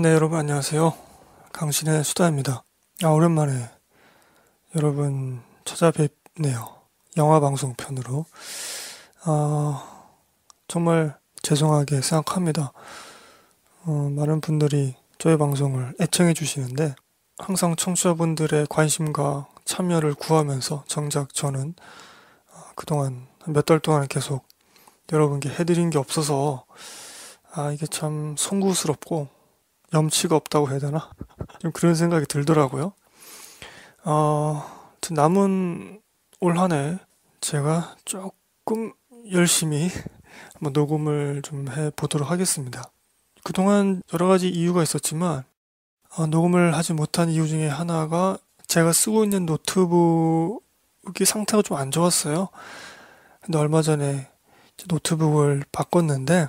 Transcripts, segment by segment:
네, 여러분 안녕하세요. 강신의 수다입니다. 아, 오랜만에 여러분 찾아뵙네요. 영화 방송 편으로. 아, 정말 죄송하게 생각합니다. 어, 많은 분들이 저의 방송을 애청해 주시는데 항상 청취자분들의 관심과 참여를 구하면서 정작 저는 아, 그동안 몇 달 동안 계속 여러분께 해드린 게 없어서 아, 이게 참 송구스럽고 염치가 없다고 해야 되나? 좀 그런 생각이 들더라고요. 어, 남은 올 한 해 제가 조금 열심히 한번 녹음을 좀 해 보도록 하겠습니다. 그동안 여러 가지 이유가 있었지만 어, 녹음을 하지 못한 이유 중에 하나가 제가 쓰고 있는 노트북이 상태가 좀 안 좋았어요. 근데 얼마 전에 노트북을 바꿨는데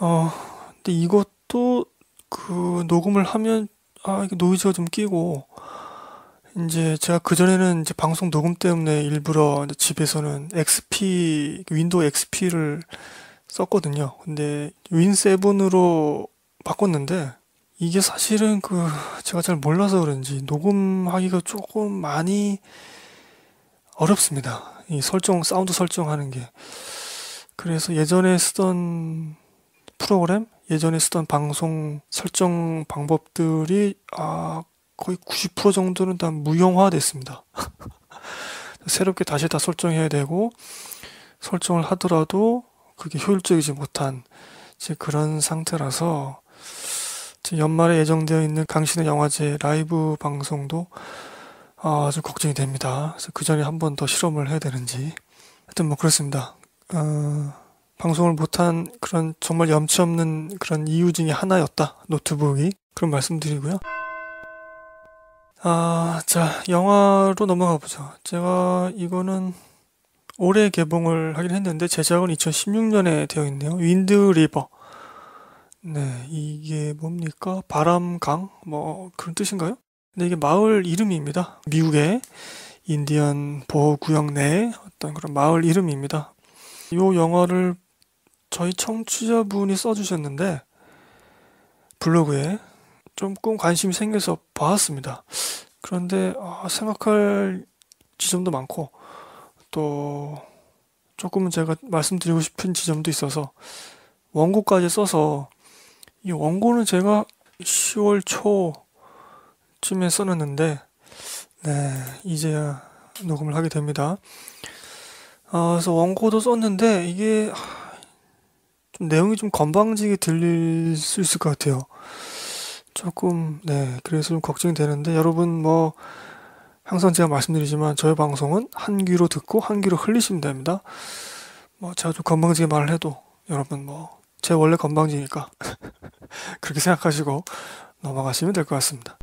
어, 근데 이것 또그 녹음을 하면 아 이게 노이즈가 좀 끼고 이제 제가 그전에는 이제 방송 녹음 때문에 일부러 집에서는 XP 윈도우 XP를 썼거든요. 근데 윈7으로 바꿨는데 이게 사실은 그 제가 잘 몰라서 그런지 녹음하기가 조금 많이 어렵습니다. 이 설정 사운드 설정하는 게 그래서 예전에 쓰던 프로그램, 예전에 쓰던 방송 설정 방법들이 아, 거의 90% 정도는 다무용화 됐습니다. 새롭게 다시 다 설정해야 되고 설정을 하더라도 그게 효율적이지 못한 이제 그런 상태라서 연말에 예정되어 있는 강신의 영화제 라이브 방송도 아, 주 걱정이 됩니다. 그래서 그 전에 한 번 더 실험을 해야 되는지. 하여튼 뭐 그렇습니다. 어... 방송을 못한 그런 정말 염치 없는 그런 이유 중에 하나였다. 노트북이. 그런 말씀드리고요. 아, 자, 영화로 넘어가 보죠. 제가 이거는 올해 개봉을 하긴 했는데 제작은 2016년에 되어 있네요. 윈드 리버. 네, 이게 뭡니까? 바람강? 뭐 그런 뜻인가요? 근데 네, 이게 마을 이름입니다. 미국의 인디언 보호구역 내에 어떤 그런 마을 이름입니다. 이 영화를 저희 청취자분이 써주셨는데 블로그에 조금 관심이 생겨서 봤습니다 그런데 아, 생각할 지점도 많고 또 조금은 제가 말씀드리고 싶은 지점도 있어서 원고까지 써서 이 원고는 제가 10월 초쯤에 써놨는데 네 이제야 녹음을 하게 됩니다. 어, 그래서 원고도 썼는데 이게 좀 내용이 좀 건방지게 들릴 수 있을 것 같아요. 조금, 네. 그래서 좀 걱정이 되는데, 여러분 뭐, 항상 제가 말씀드리지만, 저의 방송은 한 귀로 듣고 한 귀로 흘리시면 됩니다. 뭐, 제가 좀 건방지게 말을 해도, 여러분 뭐, 제 원래 건방지니까, 그렇게 생각하시고 넘어가시면 될 것 같습니다.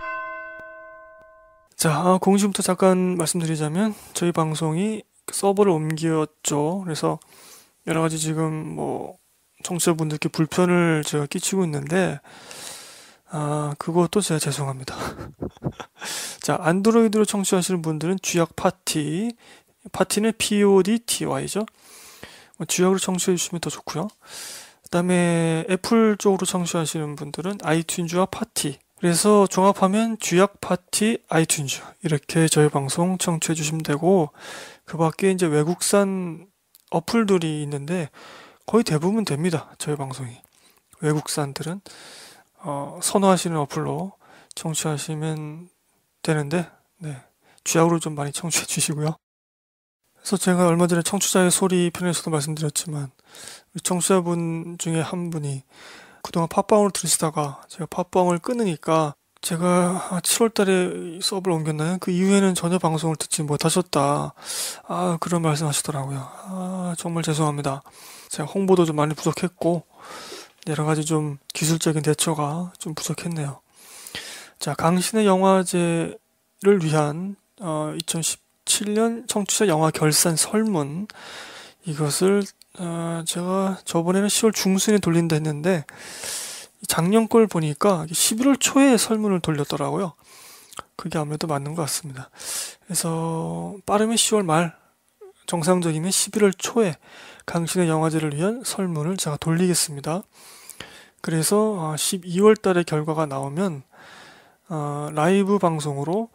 자, 아, 공지부터 잠깐 말씀드리자면, 저희 방송이 서버를 옮겼죠. 그래서 여러 가지 지금 뭐 청취자분들께 불편을 제가 끼치고 있는데 아 그것도 제가 죄송합니다. 자 안드로이드로 청취하시는 분들은 쥐약 파티 파티는 PODTY죠. 어, 쥐약으로 청취해 주시면 더 좋고요. 그다음에 애플 쪽으로 청취하시는 분들은 아이튠즈와 파티 그래서 종합하면 쥐약 파티 아이튠즈 이렇게 저희 방송 청취해 주시면 되고 그 밖에 이제 외국산 어플들이 있는데 거의 대부분 됩니다. 저희 방송이. 외국산들은 어, 선호하시는 어플로 청취하시면 되는데 네. 주약으로 좀 많이 청취해 주시고요. 그래서 제가 얼마 전에 청취자의 소리 편에서도 말씀드렸지만 청취자분 중에 한 분이 그동안 팟빵을 들으시다가 제가 팟빵을 끊으니까 제가 7월 달에 수업을 옮겼나요? 그 이후에는 전혀 방송을 듣지 못하셨다. 아, 그런 말씀 하시더라고요. 아, 정말 죄송합니다. 제가 홍보도 좀 많이 부족했고 여러 가지 좀 기술적인 대처가 좀 부족했네요. 자, 강신의 영화제를 위한 어, 2017년 청취자 영화 결산 설문 이것을 어, 제가 저번에는 10월 중순에 돌린다 했는데 작년 걸 보니까 11월 초에 설문을 돌렸더라고요. 그게 아무래도 맞는 것 같습니다. 그래서 빠르면 10월 말, 정상적이면 11월 초에 강신의 영화제를 위한 설문을 제가 돌리겠습니다. 그래서 12월 어, 달에 결과가 나오면 어, 라이브 방송으로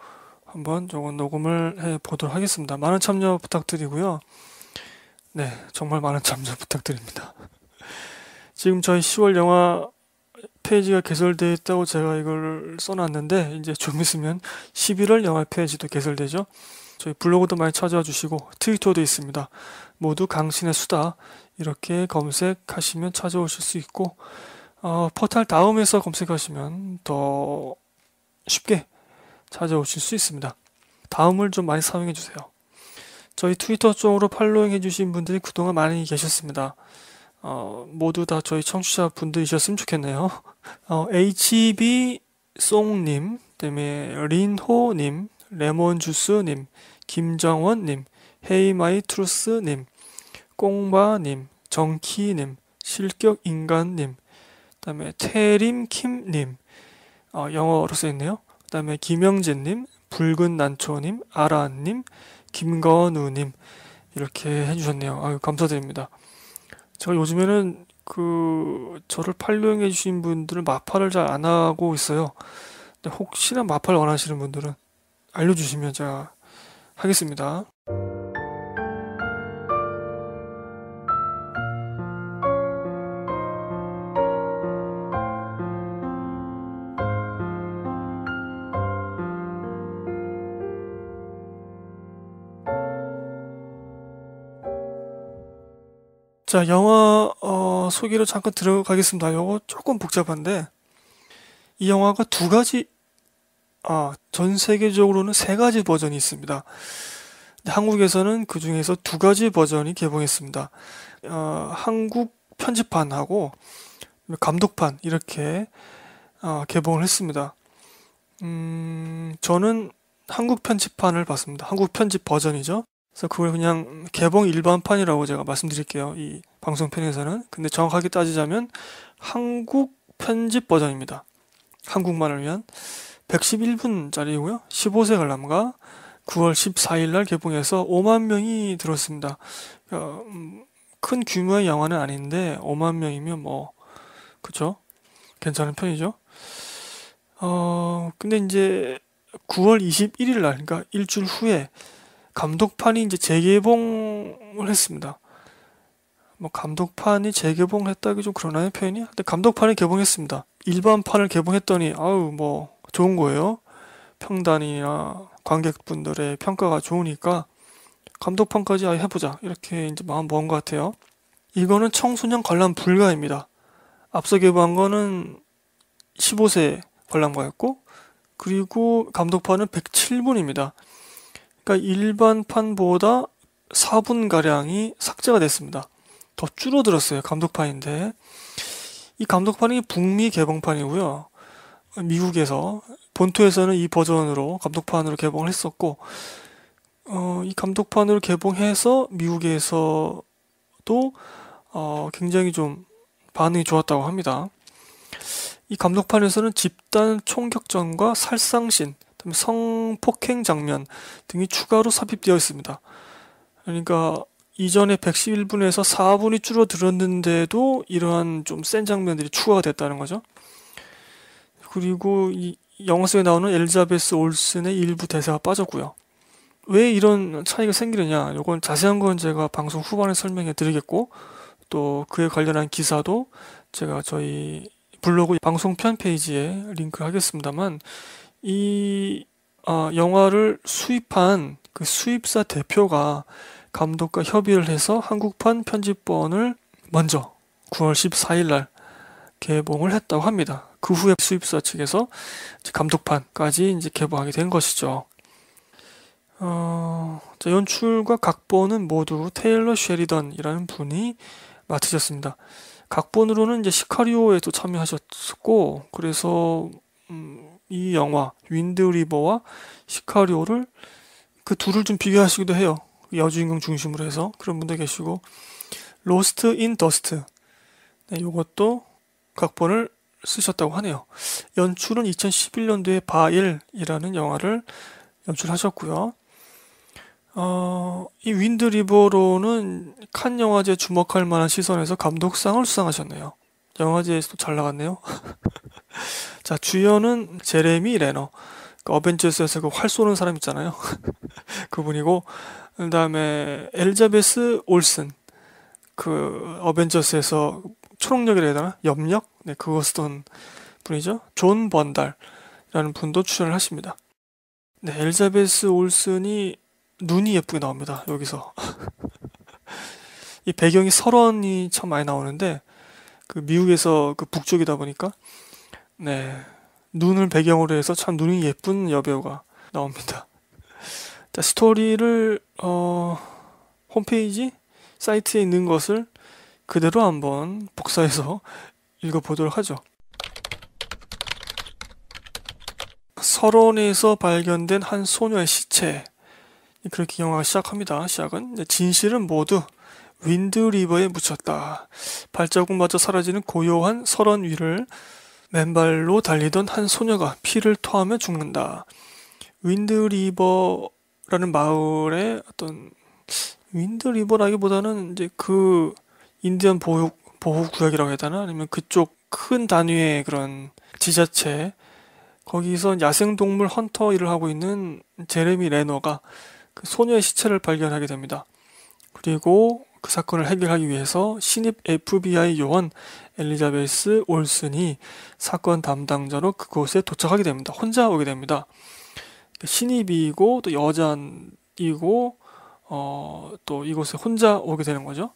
한번 조금 녹음을 해 보도록 하겠습니다. 많은 참여 부탁드리고요. 네, 정말 많은 참여 부탁드립니다. 지금 저희 10월 영화 페이지가 개설되어 있다고 제가 이걸 써놨는데 이제 좀 있으면 11월 영화 페이지도 개설되죠. 저희 블로그도 많이 찾아와 주시고 트위터도 있습니다. 모두 강신의 수다 이렇게 검색하시면 찾아오실 수 있고 어, 포탈 다음에서 검색하시면 더 쉽게 찾아오실 수 있습니다. 다음을 좀 많이 사용해 주세요. 저희 트위터 쪽으로 팔로잉 해주신 분들이 그동안 많이 계셨습니다. 어, 모두 다 저희 청취자 분들이셨으면 좋겠네요. 어, HB 송님, 그다에 린호님, 레몬주스님, 김정원님, 헤이마이 트루스님, 꽁바님, 정키님, 실격인간님, 그 다음에 테림킴님, 어, 영어로 써있네요. 그 다음에 김영진님, 붉은 난초님, 아라님, 김건우님, 이렇게 해주셨네요. 아유, 감사드립니다. 제가 요즘에는 그, 저를 팔로잉해주신 분들은 마파를 잘 안 하고 있어요. 근데 혹시나 마파를 원하시는 분들은 알려주시면 제가 하겠습니다. 자, 영화 어, 소개로 잠깐 들어가겠습니다. 이거 조금 복잡한데 이 영화가 두 가지 아, 전 세계적으로는 세 가지 버전이 있습니다. 한국에서는 그 중에서 두 가지 버전이 개봉했습니다. 어, 한국 편집판하고 감독판 이렇게 어, 개봉을 했습니다. 음, 저는 한국 편집판을 봤습니다. 한국 편집 버전이죠. 그래서 그걸 그냥 개봉 일반판이라고 제가 말씀드릴게요. 이 방송편에서는. 근데 정확하게 따지자면 한국 편집 버전입니다. 한국만을 위한 111분짜리고요. 15세 관람가 9월 14일 날 개봉해서 5만 명이 들었습니다. 어, 음, 큰 규모의 영화는 아닌데 5만 명이면 뭐 그쵸? 괜찮은 편이죠. 어 근데 이제 9월 21일 날 그러니까 일주일 후에 감독판이 이제 재개봉을 했습니다. 뭐 감독판이 재개봉을 했다기 좀 그러나요 표현이? 근데 감독판이 개봉했습니다. 일반판을 개봉했더니 아우 뭐 좋은 거예요. 평단이나 관객분들의 평가가 좋으니까 감독판까지 아예 해보자 이렇게 이제 마음 먹은 것 같아요. 이거는 청소년 관람 불가입니다. 앞서 개봉한 거는 15세 관람가였고 그리고 감독판은 107분입니다. 그러니까 일반판보다 4분가량이 삭제가 됐습니다. 더 줄어들었어요. 감독판인데. 이 감독판이 북미 개봉판이고요. 미국에서 본토에서는 이 버전으로 감독판으로 개봉을 했었고 어, 이 감독판으로 개봉해서 미국에서도 어, 굉장히 좀 반응이 좋았다고 합니다. 이 감독판에서는 집단 총격전과 살상신 성폭행 장면 등이 추가로 삽입되어 있습니다. 그러니까 이전에 111분에서 4분이 줄어들었는데도 이러한 좀 센 장면들이 추가가 됐다는 거죠. 그리고 이 영화 속에 나오는 엘자베스 올슨의 일부 대사가 빠졌고요. 왜 이런 차이가 생기느냐? 이건 자세한 건 제가 방송 후반에 설명해 드리겠고 또 그에 관련한 기사도 제가 저희 블로그 방송편 페이지에 링크를 하겠습니다만 이 어, 영화를 수입한 그 수입사 대표가 감독과 협의를 해서 한국판 편집본을 먼저 9월 14일 날 개봉을 했다고 합니다. 그 후에 수입사 측에서 감독판까지 이제 개봉하게 된 것이죠. 어, 연출과 각본은 모두 테일러 쉐리던이라는 분이 맡으셨습니다. 각본으로는 이제 시카리오에도 참여하셨고, 그래서 음, 이 영화 윈드리버와 시카리오를 그 둘을 좀 비교하시기도 해요. 여주인공 중심으로 해서 그런 분도 계시고 로스트 인 더스트 이것도 각본을 쓰셨다고 하네요. 연출은 2011년도에 바일이라는 영화를 연출하셨고요. 어, 이 윈드리버로는 칸 영화제 주목할 만한 시선에서 감독상을 수상하셨네요. 영화제에서도 잘 나갔네요. 자, 주연은 제레미 레너. 그러니까 그 어벤져스에서 그활 쏘는 사람 있잖아요. 그분이고, 그 다음에 엘자베스 올슨. 그 어벤져스에서 초록력이라 해야 되나? 염력? 네, 그거 쓰던 분이죠. 존 번달이라는 분도 출연을 하십니다. 네, 엘자베스 올슨이 눈이 예쁘게 나옵니다. 여기서. 이 배경이 설원이 참 많이 나오는데, 그 미국에서 그 북쪽이다 보니까 네 눈을 배경으로 해서 참 눈이 예쁜 여배우가 나옵니다. 자 스토리를 어 홈페이지 사이트에 있는 것을 그대로 한번 복사해서 읽어보도록 하죠. 설원에서 발견된 한 소녀의 시체 그렇게 영화가 시작합니다. 시작은 진실은 모두 윈드리버에 묻혔다. 발자국마저 사라지는 고요한 설원 위를 맨발로 달리던 한 소녀가 피를 토하며 죽는다. 윈드리버라는 마을의 어떤 윈드리버라기보다는 이제 그 인디언 보호 보호 구역이라고 해야 되나 아니면 그쪽 큰 단위의 그런 지자체 거기서 야생동물 헌터 일을 하고 있는 제레미 레너가 그 소녀의 시체를 발견하게 됩니다. 그리고 그 사건을 해결하기 위해서 신입 FBI 요원 엘리자베스 올슨이 사건 담당자로 그곳에 도착하게 됩니다. 혼자 오게 됩니다. 그러니까 신입이고 또 여잔이고 어, 또 이곳에 혼자 오게 되는 거죠.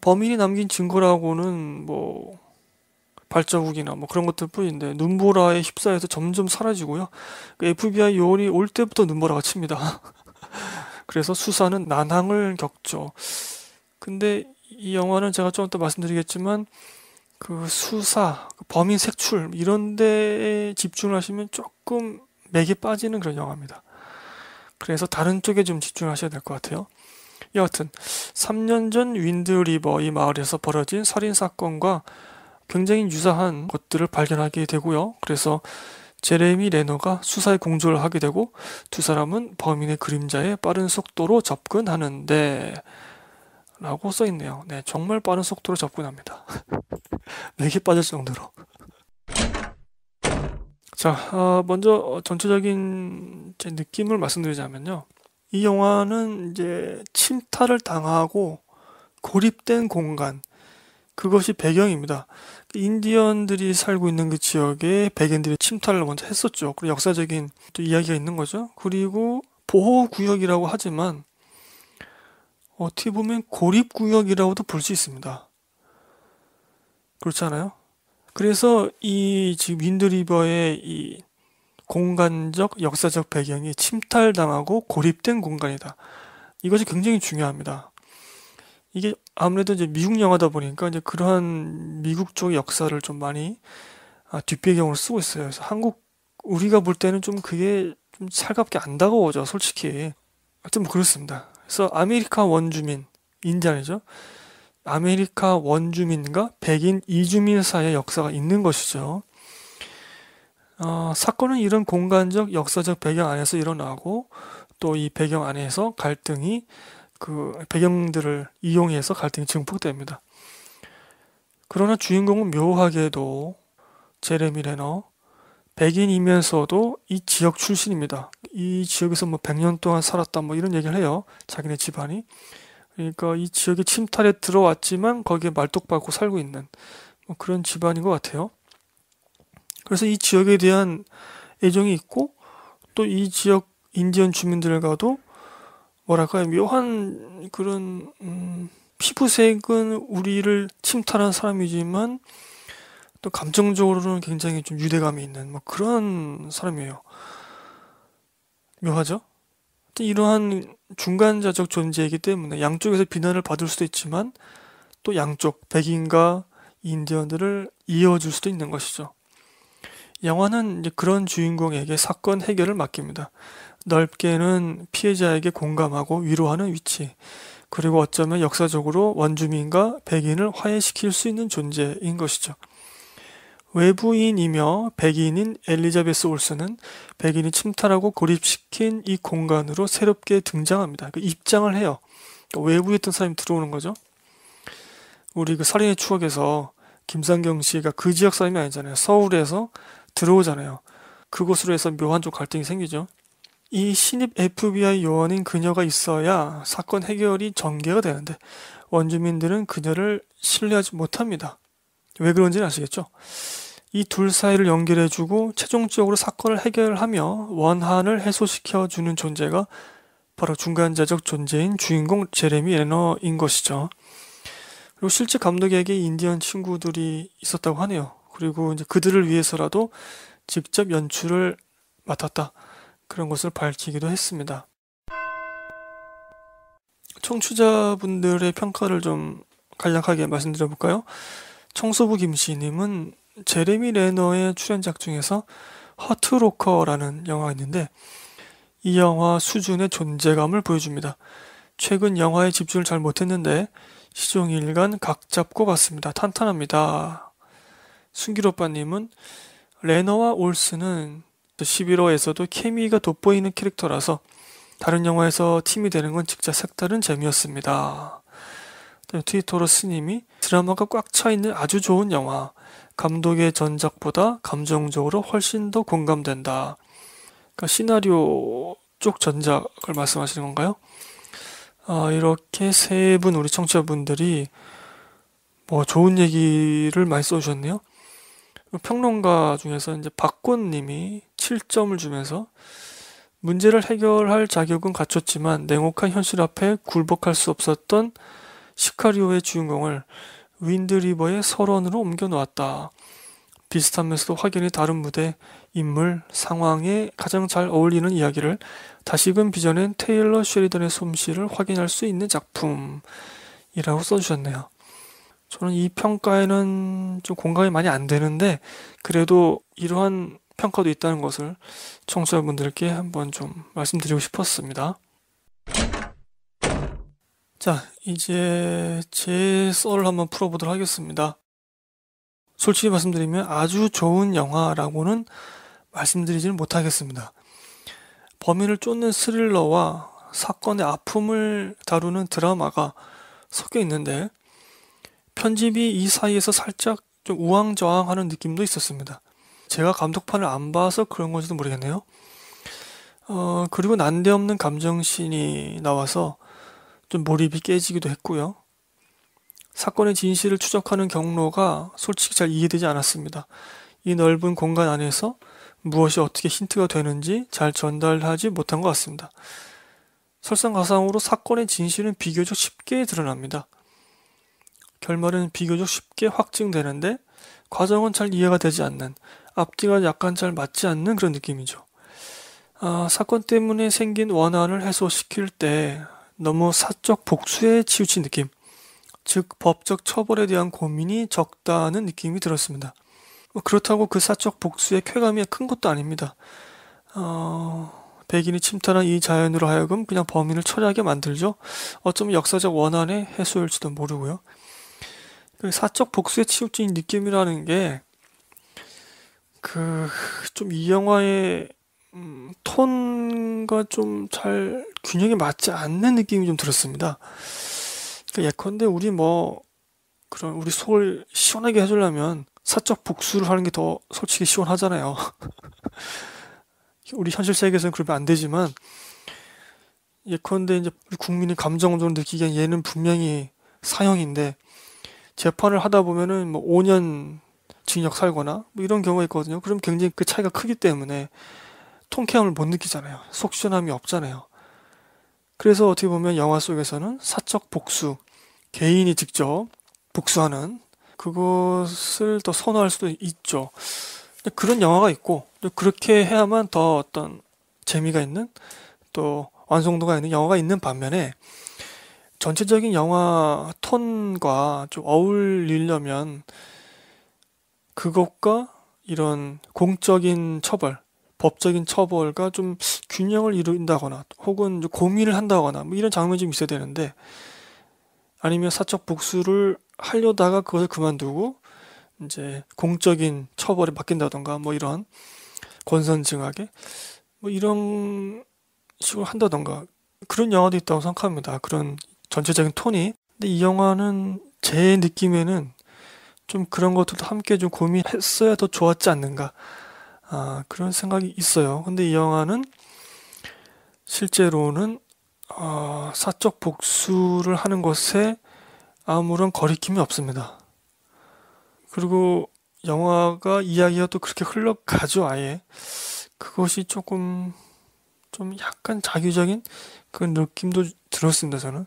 범인이 남긴 증거라고는 뭐 발자국이나 뭐 그런 것들 뿐인데 눈보라에 휩싸여서 점점 사라지고요. FBI 그 요원이 올 때부터 눈보라가 칩니다. 그래서 수사는 난항을 겪죠. 근데 이 영화는 제가 좀더 말씀드리겠지만 그 수사, 그 범인 색출 이런 데에 집중을 하시면 조금 맥이 빠지는 그런 영화입니다. 그래서 다른 쪽에 좀 집중하셔야 될 것 같아요. 여하튼 3년 전 윈드리버 이 마을에서 벌어진 살인 사건과 굉장히 유사한 것들을 발견하게 되고요. 그래서 제레미 레너가 수사에 공조를 하게 되고 두 사람은 범인의 그림자에 빠른 속도로 접근하는데 라고 써있네요. 네, 정말 빠른 속도로 접근합니다. 맥이 네 빠질 정도로. 자, 아, 먼저 어, 전체적인 제 느낌을 말씀드리자면요. 이 영화는 이제 침탈을 당하고 고립된 공간, 그것이 배경입니다. 그 인디언들이 살고 있는 그 지역에 백인들이 침탈을 먼저 했었죠. 그리고 역사적인 또 이야기가 있는 거죠. 그리고 보호구역이라고 하지만 어떻게 보면 고립구역이라고도 볼 수 있습니다. 그렇지않아요 그래서 이 지금 윈드리버의 이 공간적, 역사적 배경이 침탈당하고 고립된 공간이다. 이것이 굉장히 중요합니다. 이게 아무래도 이제 미국 영화다 보니까 이제 그러한 미국 쪽의 역사를 좀 많이 아, 뒷배경으로 쓰고 있어요. 그래서 한국 우리가 볼 때는 좀 그게 좀차갑게안 다가오죠, 솔직히. 하여튼 뭐 그렇습니다. 그래서 아메리카 원주민 인디안이죠. 아메리카 원주민과 백인 이주민 사이의 역사가 있는 것이죠. 어, 사건은 이런 공간적 역사적 배경 안에서 일어나고 또 이 배경 안에서 갈등이 그 배경들을 이용해서 갈등이 증폭됩니다. 그러나 주인공은 묘하게도 제레미 레너, 백인이면서도 이 지역 출신입니다. 이 지역에서 뭐 100년 동안 살았다 뭐 이런 얘기를 해요. 자기네 집안이. 그러니까 이 지역의 침탈에 들어왔지만 거기에 말뚝박고 살고 있는 뭐 그런 집안인 것 같아요. 그래서 이 지역에 대한 애정이 있고 또 이 지역 인디언 주민들과도 뭐랄까요 묘한 그런 음, 피부색은 우리를 침탈한 사람이지만 또 감정적으로는 굉장히 좀 유대감이 있는 뭐 그런 사람이에요. 묘하죠? 이러한 중간자적 존재이기 때문에 양쪽에서 비난을 받을 수도 있지만 또 양쪽 백인과 인디언들을 이어줄 수도 있는 것이죠. 영화는 이제 그런 주인공에게 사건 해결을 맡깁니다. 넓게는 피해자에게 공감하고 위로하는 위치, 그리고 어쩌면 역사적으로 원주민과 백인을 화해시킬 수 있는 존재인 것이죠. 외부인이며 백인인 엘리자베스 올슨은 백인이 침탈하고 고립시킨 이 공간으로 새롭게 등장합니다. 그 입장을 해요. 그러니까 외부에 있던 사람이 들어오는 거죠. 우리 그 살인의 추억에서 김상경 씨가 그 지역 사람이 아니잖아요. 서울에서 들어오잖아요. 그곳으로 해서 묘한 쪽 갈등이 생기죠. 이 신입 FBI 요원인 그녀가 있어야 사건 해결이 전개가 되는데 원주민들은 그녀를 신뢰하지 못합니다. 왜 그런지는 아시겠죠? 이둘 사이를 연결해주고 최종적으로 사건을 해결하며 원한을 해소시켜주는 존재가 바로 중간자적 존재인 주인공 제레미 에너인 것이죠. 그리고 실제 감독에게 인디언 친구들이 있었다고 하네요. 그리고 이제 그들을 위해서라도 직접 연출을 맡았다. 그런 것을 밝히기도 했습니다. 청취자분들의 평가를 좀 간략하게 말씀드려볼까요? 청소부 김씨님은 제레미 레너의 출연작 중에서 허트로커라는 영화가 있는데 이 영화 수준의 존재감을 보여줍니다. 최근 영화에 집중을 잘 못했는데 시종일관 각 잡고 봤습니다. 탄탄합니다. 순길오빠님은 레너와 올스는 11호에서도 케미가 돋보이는 캐릭터라서 다른 영화에서 팀이 되는 건 진짜 색다른 재미였습니다. 네, 트위터로 스님이 드라마가 꽉 차있는 아주 좋은 영화. 감독의 전작보다 감정적으로 훨씬 더 공감된다. 그러니까 시나리오 쪽 전작을 말씀하시는 건가요? 아, 이렇게 세 분 우리 청취자분들이 뭐 좋은 얘기를 많이 써주셨네요. 평론가 중에서 이제 박곤님이 7점을 주면서 문제를 해결할 자격은 갖췄지만 냉혹한 현실 앞에 굴복할 수 없었던 시카리오의 주인공을 윈드리버의 설원으로 옮겨 놓았다. 비슷하면서도 확연히 다른 무대, 인물, 상황에 가장 잘 어울리는 이야기를 다시금 빚어낸 테일러 쉐리던의 솜씨를 확인할 수 있는 작품이라고 써주셨네요. 저는 이 평가에는 좀 공감이 많이 안 되는데 그래도 이러한 평가도 있다는 것을 청취자분들께 한번 좀 말씀드리고 싶었습니다. 자, 이제 제 썰을 한번 풀어보도록 하겠습니다. 솔직히 말씀드리면 아주 좋은 영화라고는 말씀드리지는 못하겠습니다. 범인을 쫓는 스릴러와 사건의 아픔을 다루는 드라마가 섞여 있는데 편집이 이 사이에서 살짝 좀 우왕좌왕하는 느낌도 있었습니다. 제가 감독판을 안 봐서 그런 건지도 모르겠네요. 어, 그리고 난데없는 감정신이 나와서 좀 몰입이 깨지기도 했고요. 사건의 진실을 추적하는 경로가 솔직히 잘 이해되지 않았습니다. 이 넓은 공간 안에서 무엇이 어떻게 힌트가 되는지 잘 전달하지 못한 것 같습니다. 설상가상으로 사건의 진실은 비교적 쉽게 드러납니다. 결말은 비교적 쉽게 확증되는데 과정은 잘 이해가 되지 않는 앞뒤가 약간 잘 맞지 않는 그런 느낌이죠. 아, 사건 때문에 생긴 원한을 해소시킬 때 너무 사적 복수에 치우친 느낌, 즉 법적 처벌에 대한 고민이 적다는 느낌이 들었습니다. 뭐 그렇다고 그 사적 복수의 쾌감이 큰 것도 아닙니다. 어... 백인이 침탈한 이 자연으로 하여금 그냥 범인을 처리하게 만들죠. 어쩌면 역사적 원한의 해소일지도 모르고요. 그 사적 복수에 치우친 느낌이라는 게 그 좀 이 영화의 음, 톤과 좀 잘 균형이 맞지 않는 느낌이 좀 들었습니다. 그러니까 예컨대 우리 뭐 그런 우리 속을 시원하게 해주려면 사적 복수를 하는 게 더 솔직히 시원하잖아요. 우리 현실 세계에서는 그러면 안 되지만 예컨대 이제 국민이 감정적 느끼기엔 얘는 분명히 사형인데 재판을 하다 보면은 뭐 5년 징역 살거나 뭐 이런 경우가 있거든요. 그럼 굉장히 그 차이가 크기 때문에 통쾌함을 못 느끼잖아요. 속 시원함이 없잖아요. 그래서 어떻게 보면 영화 속에서는 사적 복수, 개인이 직접 복수하는 그것을 더 선호할 수도 있죠. 그런 영화가 있고 그렇게 해야만 더 어떤 재미가 있는 또 완성도가 있는 영화가 있는 반면에 전체적인 영화 톤과 좀 어울리려면 그것과 이런 공적인 처벌 법적인 처벌과 좀 균형을 이룬다거나 루 혹은 고민을 한다거나 뭐 이런 장면이 좀 있어야 되는데 아니면 사적 복수를 하려다가 그것을 그만두고 이제 공적인 처벌에 맡긴다던가 뭐 이런 권선징악에 뭐 이런 식으로 한다던가 그런 영화도 있다고 생각합니다. 그런 전체적인 톤이 근데 이 영화는 제 느낌에는 좀 그런 것들도 함께 좀 고민했어야 더 좋았지 않는가 아, 그런 생각이 있어요. 근데 이 영화는 실제로는 어, 사적 복수를 하는 것에 아무런 거리낌이 없습니다. 그리고 영화가 이야기가 또 그렇게 흘러가죠, 아예. 그것이 조금, 좀 약간 자기적인 그런 느낌도 들었습니다, 저는.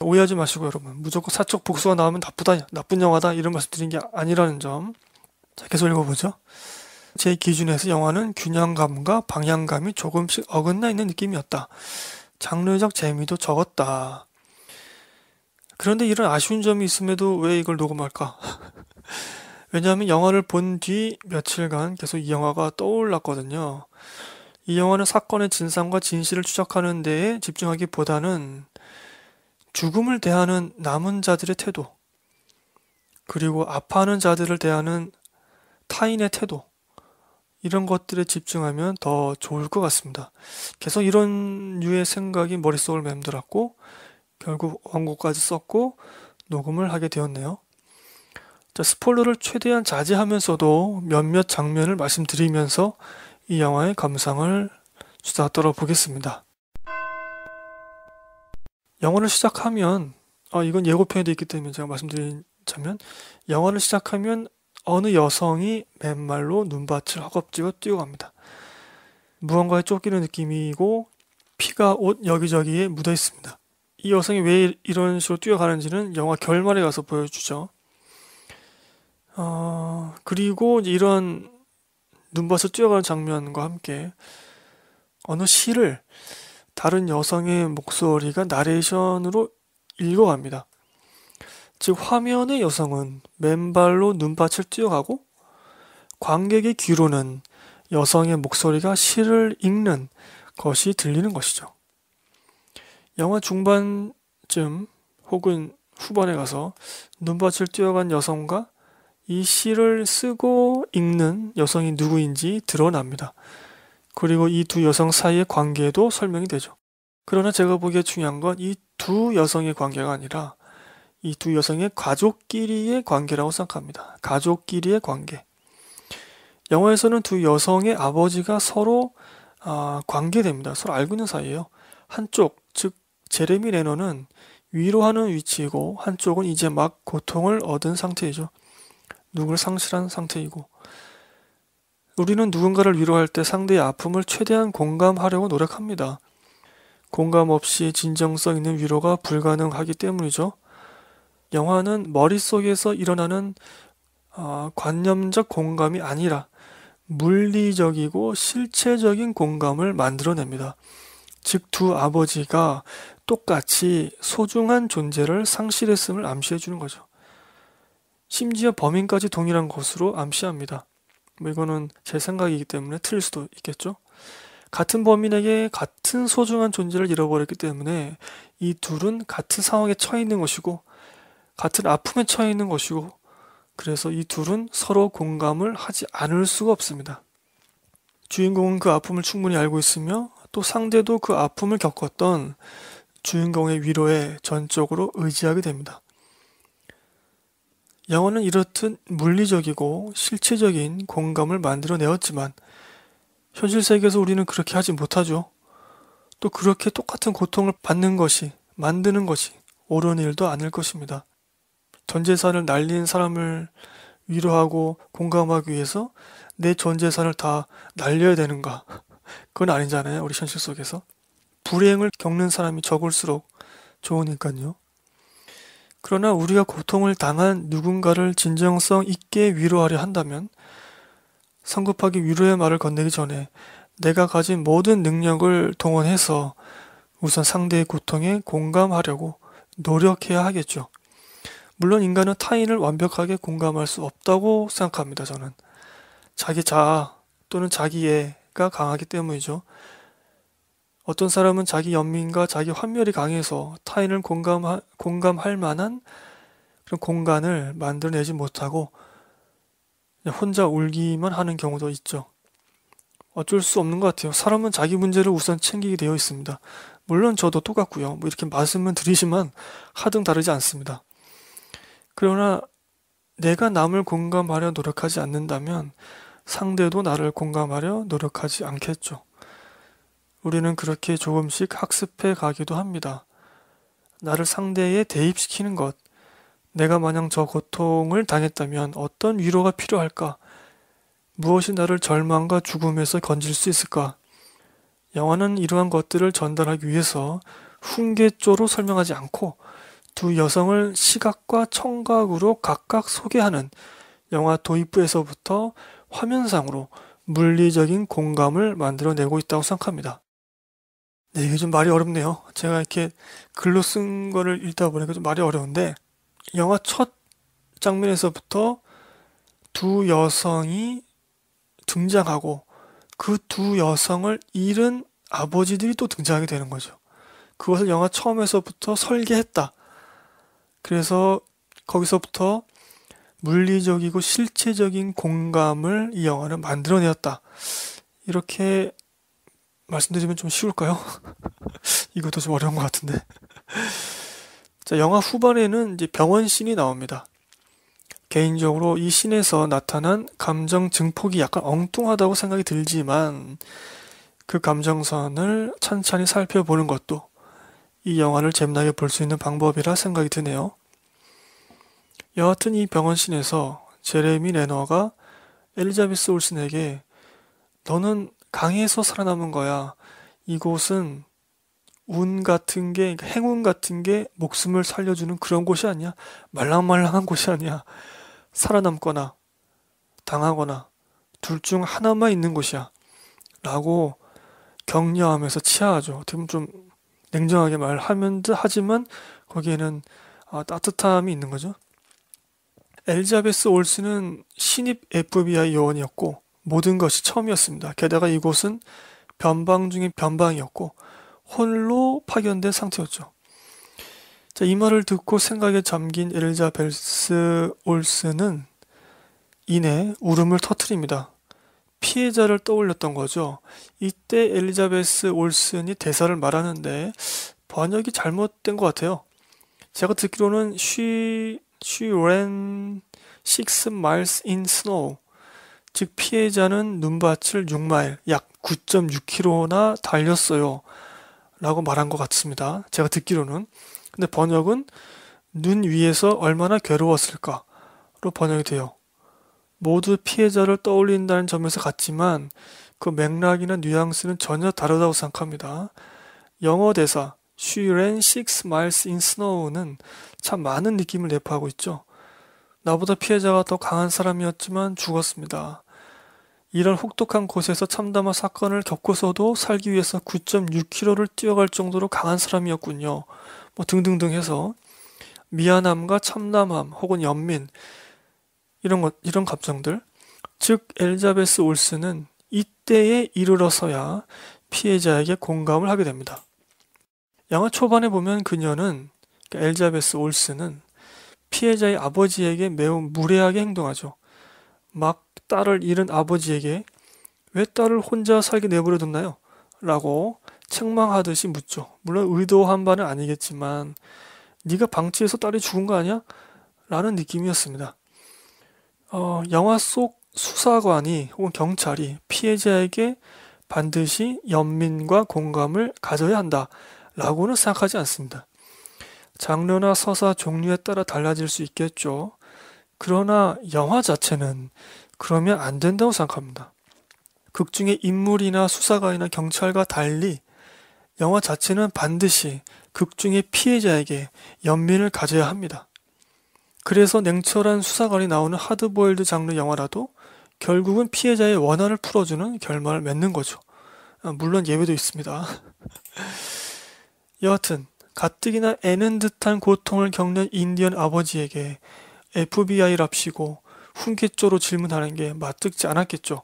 오해하지 마시고, 여러분. 무조건 사적 복수가 나오면 나쁘다, 나쁜 영화다, 이런 말씀 드린 게 아니라는 점. 자, 계속 읽어보죠. 제 기준에서 영화는 균형감과 방향감이 조금씩 어긋나 있는 느낌이었다. 장르적 재미도 적었다. 그런데 이런 아쉬운 점이 있음에도 왜 이걸 녹음할까? 왜냐하면 영화를 본 뒤 며칠간 계속 이 영화가 떠올랐거든요. 이 영화는 사건의 진상과 진실을 추적하는 데에 집중하기보다는 죽음을 대하는 남은 자들의 태도, 그리고 아파하는 자들을 대하는 타인의 태도, 이런 것들에 집중하면 더 좋을 것 같습니다. 계속 이런 류의 생각이 머릿속을 맴돌았고 결국 원고까지 썼고 녹음을 하게 되었네요. 자, 스포일러를 최대한 자제하면서도 몇몇 장면을 말씀드리면서 이 영화의 감상을 수다 떨어보겠습니다. 영화를 시작하면 아, 이건 예고편에도 있기 때문에 제가 말씀드리자면 영화를 시작하면 어느 여성이 맨발로 눈밭을 허겁지겁 뛰어갑니다. 무언가에 쫓기는 느낌이고 피가 옷 여기저기에 묻어 있습니다. 이 여성이 왜 이런 식으로 뛰어가는지는 영화 결말에 가서 보여주죠. 어, 그리고 이런 눈밭을 뛰어가는 장면과 함께 어느 시를 다른 여성의 목소리가 나레이션으로 읽어갑니다. 즉 화면의 여성은 맨발로 눈밭을 뛰어가고 관객의 귀로는 여성의 목소리가 시를 읽는 것이 들리는 것이죠. 영화 중반쯤 혹은 후반에 가서 눈밭을 뛰어간 여성과 이 시를 쓰고 읽는 여성이 누구인지 드러납니다. 그리고 이 두 여성 사이의 관계도 설명이 되죠. 그러나 제가 보기에 중요한 건 이 두 여성의 관계가 아니라 이두 여성의 가족끼리의 관계라고 생각합니다. 가족끼리의 관계. 영화에서는 두 여성의 아버지가 서로 아, 관계됩니다. 서로 알고 있는 사이예요. 한쪽, 즉 제레미 레너는 위로하는 위치이고 한쪽은 이제 막 고통을 얻은 상태이죠. 누굴 상실한 상태이고 우리는 누군가를 위로할 때 상대의 아픔을 최대한 공감하려고 노력합니다. 공감 없이 진정성 있는 위로가 불가능하기 때문이죠. 영화는 머릿속에서 일어나는 어, 관념적 공감이 아니라 물리적이고 실체적인 공감을 만들어냅니다. 즉, 두 아버지가 똑같이 소중한 존재를 상실했음을 암시해 주는 거죠. 심지어 범인까지 동일한 것으로 암시합니다. 뭐 이거는 제 생각이기 때문에 틀릴 수도 있겠죠. 같은 범인에게 같은 소중한 존재를 잃어버렸기 때문에 이 둘은 같은 상황에 처해 있는 것이고 같은 아픔에 처해 있는 것이고 그래서 이 둘은 서로 공감을 하지 않을 수가 없습니다. 주인공은 그 아픔을 충분히 알고 있으며 또 상대도 그 아픔을 겪었던 주인공의 위로에 전적으로 의지하게 됩니다. 영화는 이렇듯 물리적이고 실체적인 공감을 만들어내었지만 현실 세계에서 우리는 그렇게 하지 못하죠. 또 그렇게 똑같은 고통을 받는 것이, 만드는 것이 옳은 일도 아닐 것입니다. 전 재산을 날린 사람을 위로하고 공감하기 위해서 내전 재산을 다 날려야 되는가? 그건 아니잖아요. 우리 현실 속에서. 불행을 겪는 사람이 적을수록 좋으니까요. 그러나 우리가 고통을 당한 누군가를 진정성 있게 위로하려 한다면 성급하게 위로의 말을 건네기 전에 내가 가진 모든 능력을 동원해서 우선 상대의 고통에 공감하려고 노력해야 하겠죠. 물론 인간은 타인을 완벽하게 공감할 수 없다고 생각합니다. 저는 자기 자아 또는 자기애가 강하기 때문이죠. 어떤 사람은 자기 연민과 자기 환멸이 강해서 타인을 공감 공감할 만한 그런 공간을 만들어내지 못하고 혼자 울기만 하는 경우도 있죠. 어쩔 수 없는 것 같아요. 사람은 자기 문제를 우선 챙기게 되어 있습니다. 물론 저도 똑같고요. 뭐 이렇게 말씀은 드리지만 하등 다르지 않습니다. 그러나 내가 남을 공감하려 노력하지 않는다면 상대도 나를 공감하려 노력하지 않겠죠. 우리는 그렇게 조금씩 학습해 가기도 합니다. 나를 상대에 대입시키는 것. 내가 만약 저 고통을 당했다면 어떤 위로가 필요할까? 무엇이 나를 절망과 죽음에서 건질 수 있을까? 영화는 이러한 것들을 전달하기 위해서 훈계조로 설명하지 않고 두 여성을 시각과 청각으로 각각 소개하는 영화 도입부에서부터 화면상으로 물리적인 공감을 만들어내고 있다고 생각합니다. 네, 이게 좀 말이 어렵네요. 제가 이렇게 글로 쓴 거를 읽다 보니까 좀 말이 어려운데, 영화 첫 장면에서부터 두 여성이 등장하고, 그 두 여성을 잃은 아버지들이 또 등장하게 되는 거죠. 그것을 영화 처음에서부터 설계했다. 그래서 거기서부터 물리적이고 실체적인 공감을 이 영화는 만들어내었다. 이렇게 말씀드리면 좀 쉬울까요? 이것도 좀 어려운 것 같은데. 자, 영화 후반에는 이제 병원 씬이 나옵니다. 개인적으로 이 씬에서 나타난 감정 증폭이 약간 엉뚱하다고 생각이 들지만 그 감정선을 찬찬히 살펴보는 것도 이 영화를 재미나게볼 수 있는 방법이라 생각이 드네요. 여하튼 이병원신에서 제레미 레너가 엘리자베스 올슨에게 너는 강에서 살아남은 거야. 이곳은 운 같은 게, 그러니까 행운 같은 게 목숨을 살려주는 그런 곳이 아니야. 말랑말랑한 곳이 아니야. 살아남거나 당하거나 둘 중 하나만 있는 곳이야. 라고 격려하면서 치하하죠. 어떻게 보면 좀 냉정하게 말하면 하지만 거기에는 아, 따뜻함이 있는 거죠. 엘자베스 올스는 신입 FBI 요원이었고 모든 것이 처음이었습니다. 게다가 이곳은 변방 중인 변방이었고 홀로 파견된 상태였죠. 자, 이 말을 듣고 생각에 잠긴 엘자베스 올스는 이내 울음을 터트립니다. 피해자를 떠올렸던 거죠. 이때 엘리자베스 올슨이 대사를 말하는데 번역이 잘못된 것 같아요. 제가 듣기로는 she, she ran six miles in snow. 즉 피해자는 눈밭을 6마일, 약 9.6km나 달렸어요. 라고 말한 것 같습니다. 제가 듣기로는. 근데 번역은 눈 위에서 얼마나 괴로웠을까로 번역이 돼요. 모두 피해자를 떠올린다는 점에서 같지만 그 맥락이나 뉘앙스는 전혀 다르다고 생각합니다. 영어 대사 She ran six miles in snow는 참 많은 느낌을 내포하고 있죠. 나보다 피해자가 더 강한 사람이었지만 죽었습니다. 이런 혹독한 곳에서 참담한 사건을 겪고서도 살기 위해서 9.6km를 뛰어갈 정도로 강한 사람이었군요. 뭐 등등등 해서 미안함과 참담함 혹은 연민, 이런 것, 이런 감정들. 즉, 엘자베스 올스는 이때에 이르러서야 피해자에게 공감을 하게 됩니다. 영화 초반에 보면 그녀는, 그러니까 엘자베스 올스는 피해자의 아버지에게 매우 무례하게 행동하죠. 막 딸을 잃은 아버지에게 왜 딸을 혼자 살게 내버려 뒀나요? 라고 책망하듯이 묻죠. 물론 의도한 바는 아니겠지만 네가 방치해서 딸이 죽은 거 아니야? 라는 느낌이었습니다. 어, 영화 속 수사관이 혹은 경찰이 피해자에게 반드시 연민과 공감을 가져야 한다 라고는 생각하지 않습니다. 장르나 서사 종류에 따라 달라질 수 있겠죠. 그러나 영화 자체는 그러면 안 된다고 생각합니다. 극중의 인물이나 수사관이나 경찰과 달리 영화 자체는 반드시 극중의 피해자에게 연민을 가져야 합니다. 그래서 냉철한 수사관이 나오는 하드보일드 장르 영화라도 결국은 피해자의 원한을 풀어주는 결말을 맺는 거죠. 아, 물론 예외도 있습니다. 여하튼 가뜩이나 애는 듯한 고통을 겪는 인디언 아버지에게 FBI랍시고 훈계조로 질문하는 게맞뜩지 않았겠죠.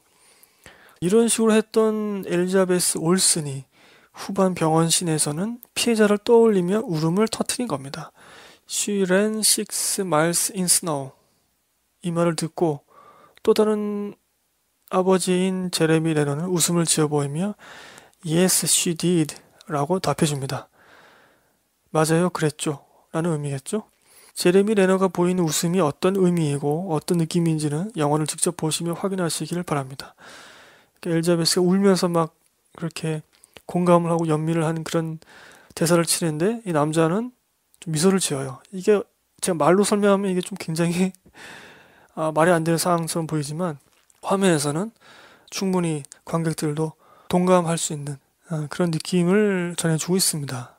이런 식으로 했던 엘자베스 올슨이 후반 병원 씬에서는 피해자를 떠올리며 울음을 터뜨린 겁니다. She ran six miles in snow. 이 말을 듣고 또 다른 아버지인 제레미 레너는 웃음을 지어 보이며 Yes, she did. 라고 답해줍니다. 맞아요, 그랬죠. 라는 의미겠죠. 제레미 레너가 보이는 웃음이 어떤 의미이고 어떤 느낌인지는 영화를 직접 보시며 확인하시기를 바랍니다. 그러니까 엘자베스가 울면서 막 그렇게 공감을 하고 연미를 하는 그런 대사를 치는데 이 남자는 좀 미소를 지어요. 이게 제가 말로 설명하면 이게 좀 굉장히 아, 말이 안 되는 상황처럼 보이지만 화면에서는 충분히 관객들도 동감할 수 있는 아, 그런 느낌을 전해주고 있습니다.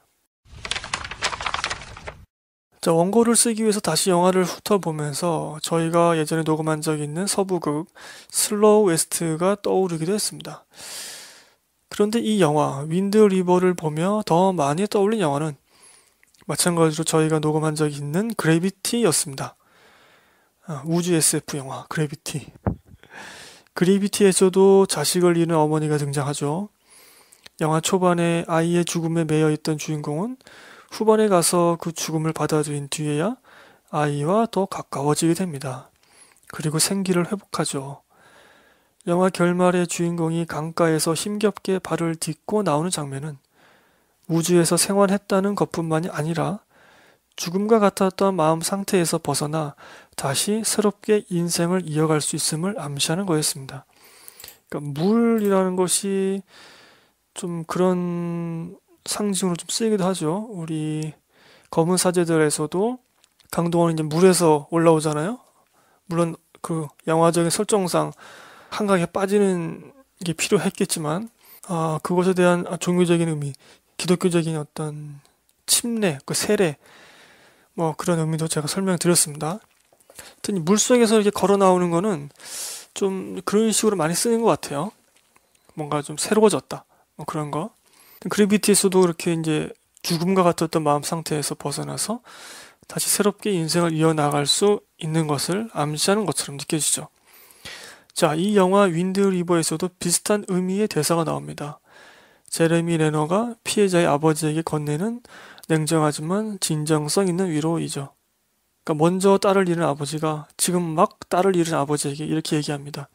자, 원고를 쓰기 위해서 다시 영화를 훑어보면서 저희가 예전에 녹음한 적 있는 서부극 슬로우 웨스트가 떠오르기도 했습니다. 그런데 이 영화 윈드 리버를 보며 더 많이 떠올린 영화는 마찬가지로 저희가 녹음한 적이 있는 그래비티였습니다. 아, 우주 SF 영화 그래비티. 그래비티에서도 자식을 잃은 어머니가 등장하죠. 영화 초반에 아이의 죽음에 매여 있던 주인공은 후반에 가서 그 죽음을 받아들인 뒤에야 아이와 더 가까워지게 됩니다. 그리고 생기를 회복하죠. 영화 결말의 주인공이 강가에서 힘겹게 발을 딛고 나오는 장면은 우주에서 생활했다는 것뿐만이 아니라 죽음과 같았던 마음 상태에서 벗어나 다시 새롭게 인생을 이어갈 수 있음을 암시하는 거였습니다. 그러니까 물이라는 것이 좀 그런 상징으로 좀 쓰이기도 하죠. 우리 검은 사제들에서도 강동원은 이제 물에서 올라오잖아요. 물론 그 영화적인 설정상 한강에 빠지는 게 필요했겠지만 아, 그것에 대한 종교적인 의미, 기독교적인 어떤 침례, 그 세례, 뭐 그런 의미도 제가 설명드렸습니다. 하여튼 물속에서 이렇게 걸어 나오는 거는 좀 그런 식으로 많이 쓰는 것 같아요. 뭔가 좀 새로워졌다. 뭐 그런 거. 그래비티에서도 그렇게 이제 죽음과 같았던 마음 상태에서 벗어나서 다시 새롭게 인생을 이어나갈 수 있는 것을 암시하는 것처럼 느껴지죠. 자, 이 영화 윈드 리버에서도 비슷한 의미의 대사가 나옵니다. 제레미 레너가 피해자의 아버지에게 건네는 냉정하지만 진정성 있는 위로이죠. 그러니까 먼저 딸을 잃은 아버지가 지금 막 딸을 잃은 아버지에게 이렇게 얘기합니다.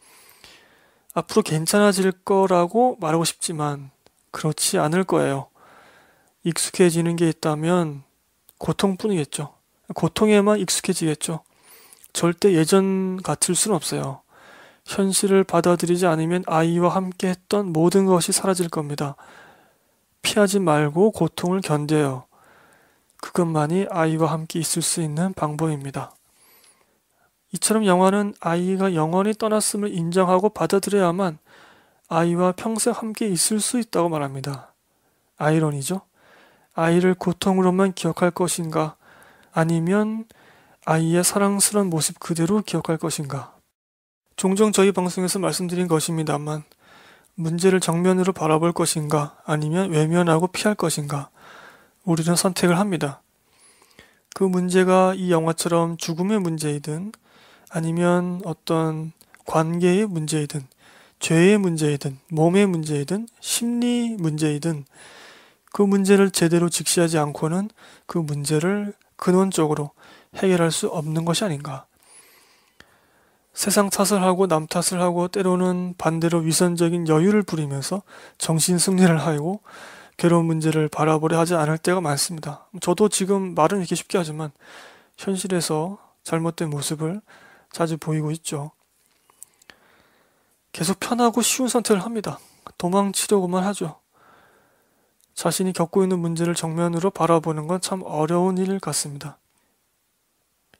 앞으로 괜찮아질 거라고 말하고 싶지만 그렇지 않을 거예요. 익숙해지는 게 있다면 고통뿐이겠죠. 고통에만 익숙해지겠죠. 절대 예전 같을 수는 없어요. 현실을 받아들이지 않으면 아이와 함께 했던 모든 것이 사라질 겁니다. 피하지 말고 고통을 견뎌요. 그것만이 아이와 함께 있을 수 있는 방법입니다. 이처럼 영화는 아이가 영원히 떠났음을 인정하고 받아들여야만 아이와 평생 함께 있을 수 있다고 말합니다. 아이러니죠? 아이를 고통으로만 기억할 것인가? 아니면 아이의 사랑스러운 모습 그대로 기억할 것인가? 종종 저희 방송에서 말씀드린 것입니다만 문제를 정면으로 바라볼 것인가 아니면 외면하고 피할 것인가 우리는 선택을 합니다. 그 문제가 이 영화처럼 죽음의 문제이든 아니면 어떤 관계의 문제이든 죄의 문제이든 몸의 문제이든 심리 문제이든 그 문제를 제대로 직시하지 않고는 그 문제를 근원적으로 해결할 수 없는 것이 아닌가 세상 탓을 하고 남 탓을 하고 때로는 반대로 위선적인 여유를 부리면서 정신 승리를 하고 괴로운 문제를 바라보려 하지 않을 때가 많습니다. 저도 지금 말은 이렇게 쉽게 하지만 현실에서 잘못된 모습을 자주 보이고 있죠. 계속 편하고 쉬운 선택을 합니다. 도망치려고만 하죠. 자신이 겪고 있는 문제를 정면으로 바라보는 건 참 어려운 일 같습니다.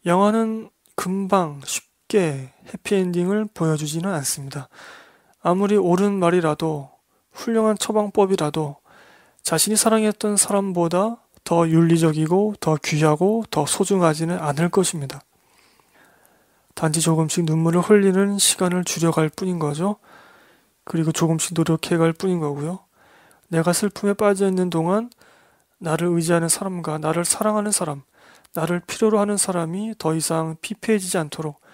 영화는 금방 쉽게 쉽게 해피엔딩을 보여주지는 않습니다. 아무리 옳은 말이라도 훌륭한 처방법이라도 자신이 사랑했던 사람보다 더 윤리적이고 더 귀하고 더 소중하지는 않을 것입니다. 단지 조금씩 눈물을 흘리는 시간을 줄여갈 뿐인 거죠. 그리고 조금씩 노력해갈 뿐인 거고요. 내가 슬픔에 빠져 있는 동안 나를 의지하는 사람과 나를 사랑하는 사람, 나를 필요로 하는 사람이 더 이상 피폐해지지 않도록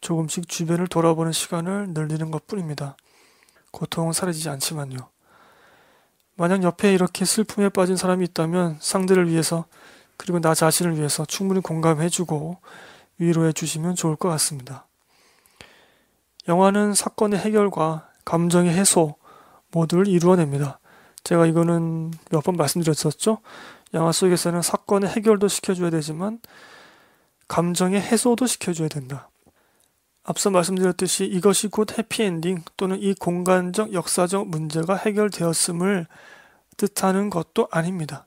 조금씩 주변을 돌아보는 시간을 늘리는 것 뿐입니다. 고통은 사라지지 않지만요. 만약 옆에 이렇게 슬픔에 빠진 사람이 있다면 상대를 위해서 그리고 나 자신을 위해서 충분히 공감해주고 위로해 주시면 좋을 것 같습니다. 영화는 사건의 해결과 감정의 해소 모두를 이루어냅니다. 제가 이거는 몇 번 말씀드렸었죠? 영화 속에서는 사건의 해결도 시켜줘야 되지만 감정의 해소도 시켜줘야 된다. 앞서 말씀드렸듯이 이것이 곧 해피엔딩 또는 이 공간적 역사적 문제가 해결되었음을 뜻하는 것도 아닙니다.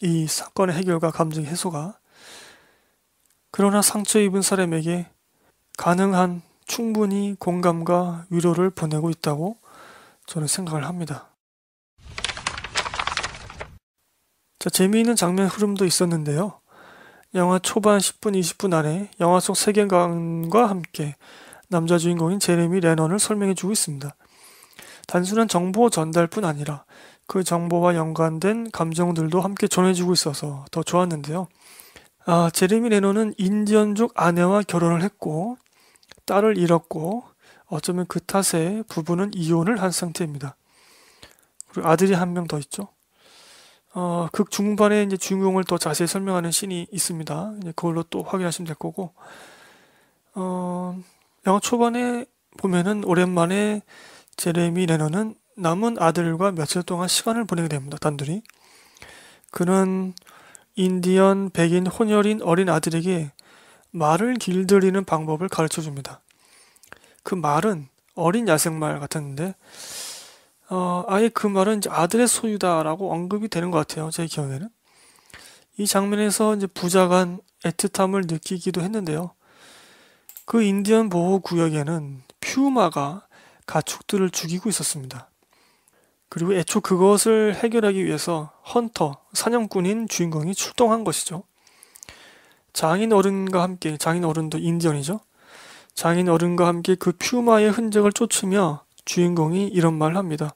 이 사건의 해결과 감정 해소가 그러나 상처 입은 사람에게 가능한 충분히 공감과 위로를 보내고 있다고 저는 생각을 합니다. 자, 재미있는 장면 흐름도 있었는데요. 영화 초반 10분, 20분 안에 영화 속 세계관과 함께 남자 주인공인 제레미 레넌을 설명해주고 있습니다. 단순한 정보 전달뿐 아니라 그 정보와 연관된 감정들도 함께 전해주고 있어서 더 좋았는데요. 아, 제레미 레너는 인디언족 아내와 결혼을 했고 딸을 잃었고 어쩌면 그 탓에 부부는 이혼을 한 상태입니다. 그리고 아들이 한 명 더 있죠. 어, 극 중반에 이제 주인공을 더 자세히 설명하는 신이 있습니다. 이제 그걸로 또 확인하시면 될 거고, 어, 영화 초반에 보면은 오랜만에 제레미 레너는 남은 아들과 며칠 동안 시간을 보내게 됩니다. 단둘이. 그는 인디언 백인 혼혈인 어린 아들에게 말을 길들이는 방법을 가르쳐 줍니다. 그 말은 어린 야생말 같았는데 어, 아예 그 말은 이제 아들의 소유다라고 언급이 되는 것 같아요. 제 기억에는. 이 장면에서 이제 부자 간 애틋함을 느끼기도 했는데요. 그 인디언 보호 구역에는 퓨마가 가축들을 죽이고 있었습니다. 그리고 애초 그것을 해결하기 위해서 헌터, 사냥꾼인 주인공이 출동한 것이죠. 장인 어른과 함께, 장인 어른도 인디언이죠. 장인 어른과 함께 그 퓨마의 흔적을 쫓으며 주인공이 이런 말을 합니다.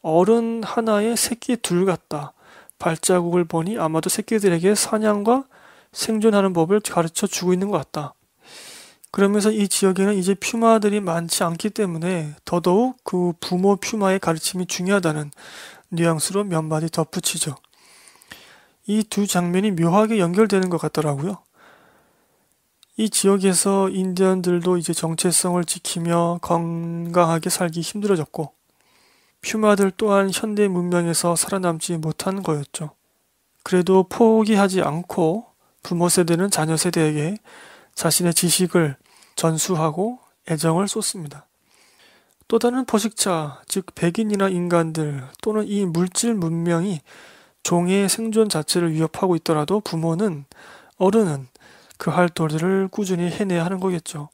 어른 하나에 새끼 둘 같다. 발자국을 보니 아마도 새끼들에게 사냥과 생존하는 법을 가르쳐 주고 있는 것 같다. 그러면서 이 지역에는 이제 퓨마들이 많지 않기 때문에 더더욱 그 부모 퓨마의 가르침이 중요하다는 뉘앙스로 몇 마디 덧붙이죠. 이 두 장면이 묘하게 연결되는 것 같더라고요. 이 지역에서 인디언들도 이제 정체성을 지키며 건강하게 살기 힘들어졌고 퓨마들 또한 현대 문명에서 살아남지 못한 거였죠. 그래도 포기하지 않고 부모 세대는 자녀 세대에게 자신의 지식을 전수하고 애정을 쏟습니다. 또 다른 포식자, 즉 백인이나 인간들 또는 이 물질 문명이 종의 생존 자체를 위협하고 있더라도 부모는 어른은 그할 도리를 꾸준히 해내야 하는 거겠죠.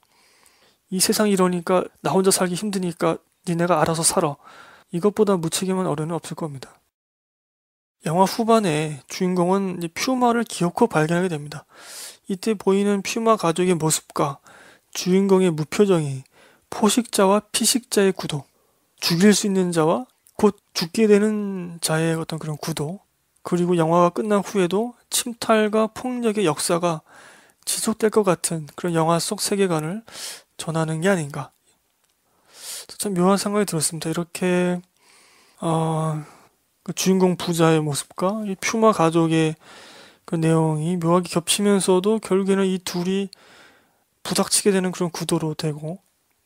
이 세상이 러니까나 혼자 살기 힘드니까 니네가 알아서 살아. 이것보다 무책임한 어른은 없을 겁니다. 영화 후반에 주인공은 퓨마를 기어코 발견하게 됩니다. 이때 보이는 퓨마 가족의 모습과 주인공의 무표정이 포식자와 피식자의 구도, 죽일 수 있는 자와 곧 죽게 되는 자의 어떤 그런 구도, 그리고 영화가 끝난 후에도 침탈과 폭력의 역사가 지속될 것 같은 그런 영화 속 세계관을 전하는 게 아닌가. 참 묘한 생각이 들었습니다. 이렇게, 어, 그 주인공 부자의 모습과 이 퓨마 가족의 그 내용이 묘하게 겹치면서도 결국에는 이 둘이 부닥치게 되는 그런 구도로 되고,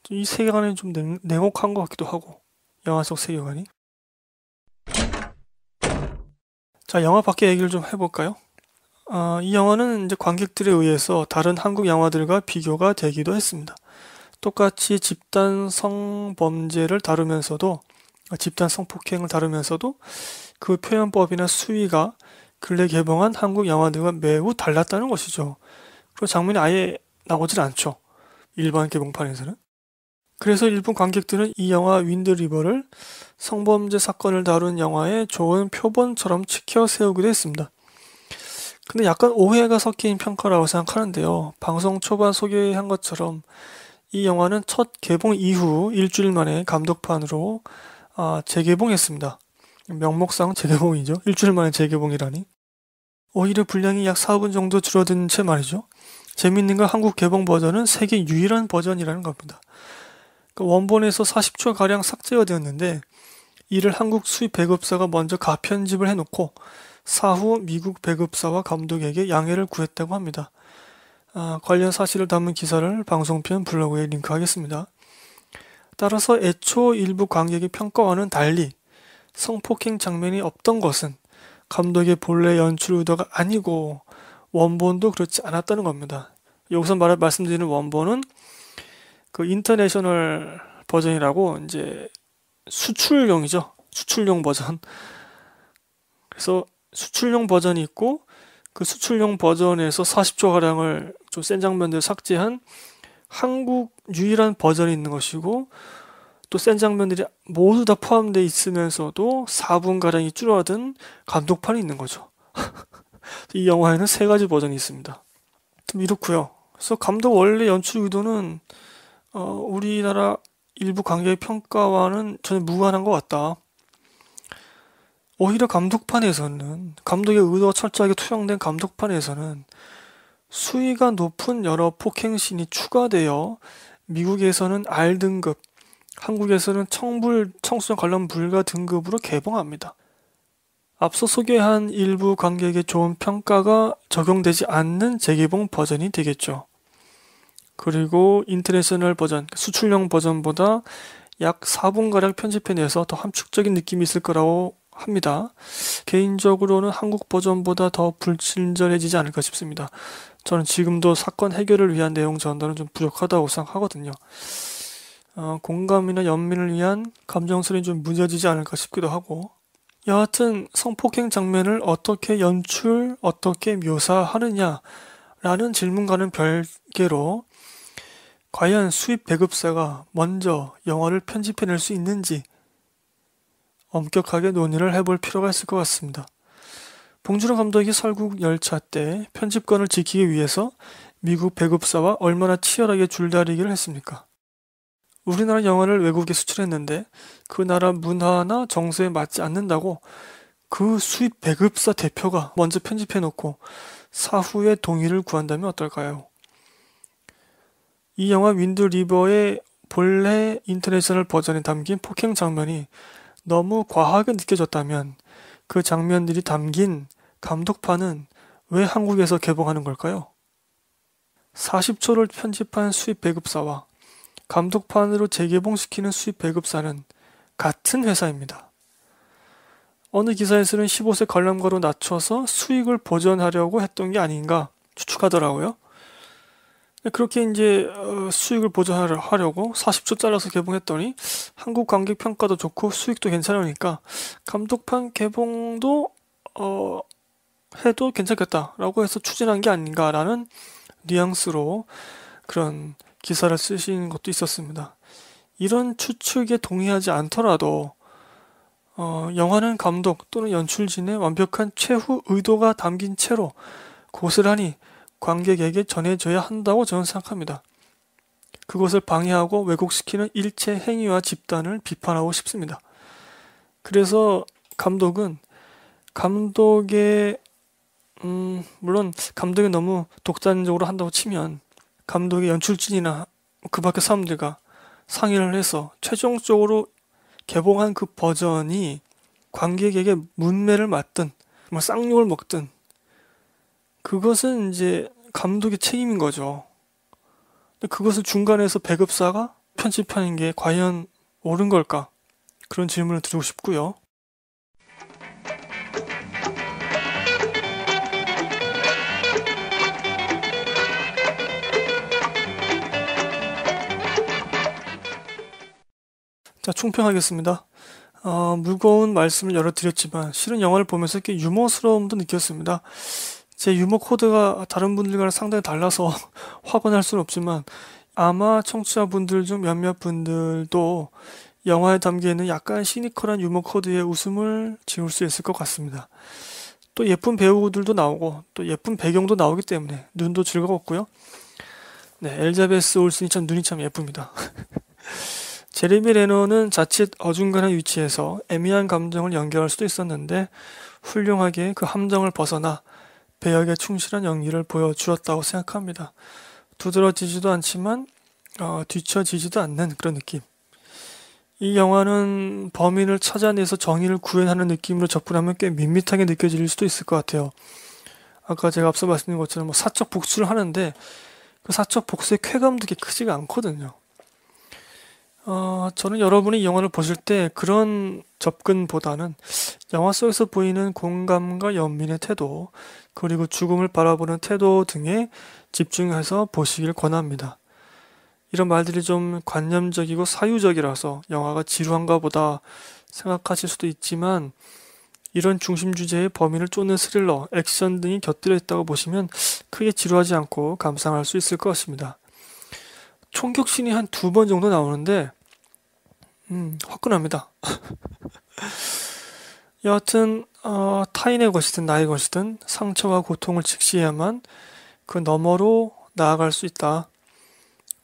이 세계관이 좀 냉, 혹한것 같기도 하고, 영화 속 세계관이. 자, 영화 밖에 얘기를 좀 해볼까요? 아, 이 영화는 이제 관객들에 의해서 다른 한국 영화들과 비교가 되기도 했습니다. 똑같이 집단 성범죄를 다루면서도 아, 집단 성폭행을 다루면서도 그 표현법이나 수위가 근래 개봉한 한국 영화들과 매우 달랐다는 것이죠. 그리고 장면이 아예 나오질 않죠. 일반 개봉판에서는. 그래서 일본 관객들은 이 영화 윈드리버를 성범죄 사건을 다룬 영화의 좋은 표본처럼 치켜 세우기도 했습니다. 근데 약간 오해가 섞인 평가라고 생각하는데요. 방송 초반 소개한 것처럼 이 영화는 첫 개봉 이후 일주일 만에 감독판으로 아, 재개봉했습니다. 명목상 재개봉이죠. 일주일 만에 재개봉이라니. 오히려 분량이 약 4분 정도 줄어든 채 말이죠. 재밌는 건 한국 개봉 버전은 세계 유일한 버전이라는 겁니다. 그러니까 원본에서 40초가량 삭제가 되었는데 이를 한국 수입 배급사가 먼저 가편집을 해놓고 사후 미국 배급사와 감독에게 양해를 구했다고 합니다. 아, 관련 사실을 담은 기사를 방송편 블로그에 링크하겠습니다. 따라서 애초 일부 관객의 평가와는 달리 성폭행 장면이 없던 것은 감독의 본래 연출 의도가 아니고 원본도 그렇지 않았다는 겁니다. 여기서 말, 말씀드리는 원본은 그 인터내셔널 버전이라고 이제 수출용이죠. 수출용 버전. 그래서 수출용 버전이 있고 그 수출용 버전에서 40조 가량을 좀 센 장면들 삭제한 한국 유일한 버전이 있는 것이고 또 센 장면들이 모두 다 포함되어 있으면서도 4분 가량이 줄어든 감독판이 있는 거죠. 이 영화에는 세 가지 버전이 있습니다. 이렇고요. 그래서 감독 원래 연출 의도는 어, 우리나라 일부 관객의 평가와는 전혀 무관한 것 같다. 오히려 감독판에서는 감독의 의도가 철저하게 투영된 감독판에서는 수위가 높은 여러 폭행신이 추가되어 미국에서는 R 등급, 한국에서는 청불 청소년 관련 불가 등급으로 개봉합니다. 앞서 소개한 일부 관객의 좋은 평가가 적용되지 않는 재개봉 버전이 되겠죠. 그리고 인터내셔널 버전, 수출용 버전보다 약 4분가량 편집해내서 더 함축적인 느낌이 있을 거라고 합니다. 개인적으로는 한국 버전보다 더 불친절해지지 않을까 싶습니다. 저는 지금도 사건 해결을 위한 내용 전달은 좀 부족하다고 생각하거든요. 어, 공감이나 연민을 위한 감정선이 좀 무뎌지지 않을까 싶기도 하고 여하튼 성폭행 장면을 어떻게 연출, 어떻게 묘사하느냐라는 질문과는 별개로 과연 수입 배급사가 먼저 영화를 편집해낼 수 있는지 엄격하게 논의를 해볼 필요가 있을 것 같습니다. 봉준호 감독이 설국 열차 때 편집권을 지키기 위해서 미국 배급사와 얼마나 치열하게 줄다리기를 했습니까? 우리나라 영화를 외국에 수출했는데 그 나라 문화나 정서에 맞지 않는다고 그 수입 배급사 대표가 먼저 편집해놓고 사후에 동의를 구한다면 어떨까요? 이 영화 윈드 리버의 본래 인터내셔널 버전에 담긴 폭행 장면이 너무 과하게 느껴졌다면 그 장면들이 담긴 감독판은 왜 한국에서 개봉하는 걸까요? 40초를 편집한 수입 배급사와 감독판으로 재개봉시키는 수입 배급사는 같은 회사입니다. 어느 기사에서는 15세 관람가로 낮춰서 수익을 보전하려고 했던 게 아닌가 추측하더라고요. 그렇게 이제 어, 수익을 보조하려고 40초 잘라서 개봉했더니 한국 관객 평가도 좋고 수익도 괜찮으니까 감독판 개봉도 어 해도 괜찮겠다라고 해서 추진한 게 아닌가라는 뉘앙스로 그런 기사를 쓰신 것도 있었습니다. 이런 추측에 동의하지 않더라도 어, 영화는 감독 또는 연출진의 완벽한 최후 의도가 담긴 채로 고스란히 관객에게 전해져야 한다고 저는 생각합니다. 그것을 방해하고 왜곡시키는 일체 행위와 집단을 비판하고 싶습니다. 그래서 감독은 감독의 음, 물론 감독이 너무 독단적으로 한다고 치면 감독의 연출진이나 그 밖의 사람들과 상의를 해서 최종적으로 개봉한 그 버전이 관객에게 문매를 맞든 뭐 쌍욕을 먹든 그것은 이제 감독의 책임인 거죠. 그것을 중간에서 배급사가 편집하는 게 과연 옳은 걸까? 그런 질문을 드리고 싶고요. 자, 총평하겠습니다. 어, 무거운 말씀을 열어드렸지만 실은 영화를 보면서 꽤 유머스러움도 느꼈습니다. 제 유머 코드가 다른 분들과 는 상당히 달라서 화가 할 수는 없지만 아마 청취자분들 중 몇몇 분들도 영화에 담겨있는 약간 시니컬한 유머 코드의 웃음을 지울 수 있을 것 같습니다. 또 예쁜 배우들도 나오고 또 예쁜 배경도 나오기 때문에 눈도 즐거웠고요. 네, 엘자베스 올슨이 참 눈이 참 예쁩니다. 제레미 레너는 자칫 어중간한 위치에서 애매한 감정을 연결할 수도 있었는데 훌륭하게 그 함정을 벗어나 배역에 충실한 연기를 보여주었다고 생각합니다. 두드러지지도 않지만 어, 뒤처지지도 않는 그런 느낌. 이 영화는 범인을 찾아내서 정의를 구현하는 느낌으로 접근하면 꽤 밋밋하게 느껴질 수도 있을 것 같아요. 아까 제가 앞서 말씀드린 것처럼 뭐 사적 복수를 하는데 그 사적 복수의 쾌감도 그 크지가 않거든요. 어, 저는 여러분이 영화를 보실 때 그런 접근보다는 영화 속에서 보이는 공감과 연민의 태도, 그리고 죽음을 바라보는 태도 등에 집중해서 보시길 권합니다. 이런 말들이 좀 관념적이고 사유적이라서 영화가 지루한가 보다 생각하실 수도 있지만 이런 중심 주제의 범인을 쫓는 스릴러, 액션 등이 곁들여 있다고 보시면 크게 지루하지 않고 감상할 수 있을 것 같습니다. 총격신이 한 두 번 정도 나오는데 음, 화끈합니다. 여하튼 어, 타인의 것이든 나의 것이든 상처와 고통을 직시해야만 그 너머로 나아갈 수 있다.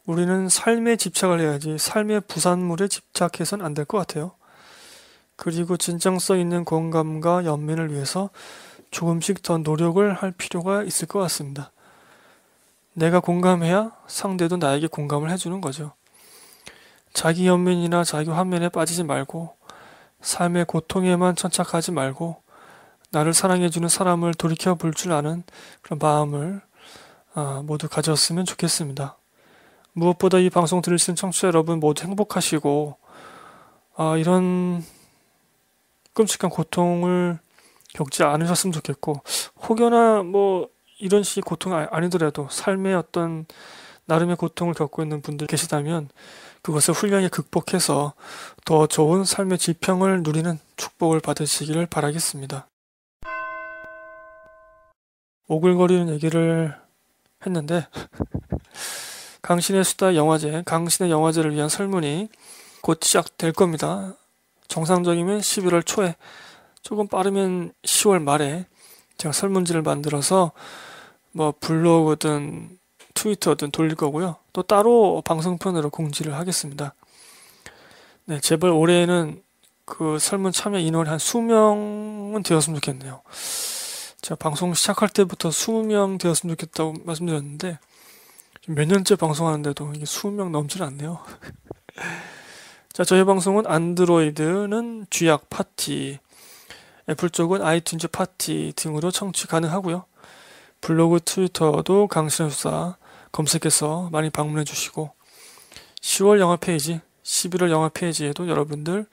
우리는 삶에 집착을 해야지 삶의 부산물에 집착해선 안될 것 같아요. 그리고 진정성 있는 공감과 연민을 위해서 조금씩 더 노력을 할 필요가 있을 것 같습니다. 내가 공감해야 상대도 나에게 공감을 해주는 거죠. 자기 연민이나 자기 환면에 빠지지 말고 삶의 고통에만 천착하지 말고 나를 사랑해주는 사람을 돌이켜 볼 줄 아는 그런 마음을 아, 모두 가졌으면 좋겠습니다. 무엇보다 이 방송 들으신 청취자 여러분 모두 행복하시고 아, 이런 끔찍한 고통을 겪지 않으셨으면 좋겠고 혹여나 뭐 이런 식의 고통 이 아, 아니더라도 삶의 어떤 나름의 고통을 겪고 있는 분들 계시다면 그것을 훌륭히 극복해서 더 좋은 삶의 지평을 누리는 축복을 받으시기를 바라겠습니다. 오글거리는 얘기를 했는데 강신의 수다 영화제, 강신의 영화제를 위한 설문이 곧 시작될 겁니다. 정상적이면 11월 초에 조금 빠르면 10월 말에 제가 설문지를 만들어서 뭐 블로그든 트위터든 돌릴 거고요. 또 따로 방송편으로 공지를 하겠습니다. 네, 제발 올해는 그 설문 참여 인원이 한 수명은 되었으면 좋겠네요. 제가 방송 시작할 때부터 20명 되었으면 좋겠다고 말씀드렸는데 몇 년째 방송하는데도 이게 20명 넘질 않네요. 자, 저희 방송은 안드로이드는 쥐약 파티, 애플 쪽은 아이튠즈 파티 등으로 청취 가능하고요. 블로그, 트위터도 강신의 사 검색해서 많이 방문해 주시고 10월 영화 페이지, 11월 영화 페이지에도 여러분들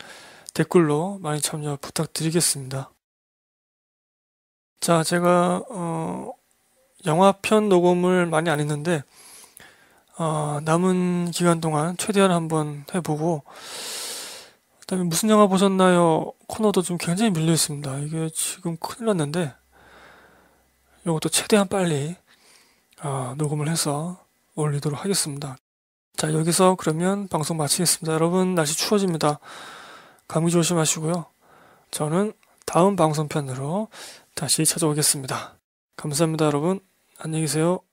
댓글로 많이 참여 부탁드리겠습니다. 자, 제가 어, 영화편 녹음을 많이 안 했는데 어, 남은 기간 동안 최대한 한번 해보고 그다음에 무슨 영화 보셨나요 코너도 좀 굉장히 밀려 있습니다. 이게 지금 큰일 났는데 이것도 최대한 빨리 어, 녹음을 해서 올리도록 하겠습니다. 자 여기서 그러면 방송 마치겠습니다. 여러분 날씨 추워집니다. 감기 조심하시고요. 저는 다음 방송편으로 다시 찾아오겠습니다. 감사합니다 여러분. 안녕히 계세요.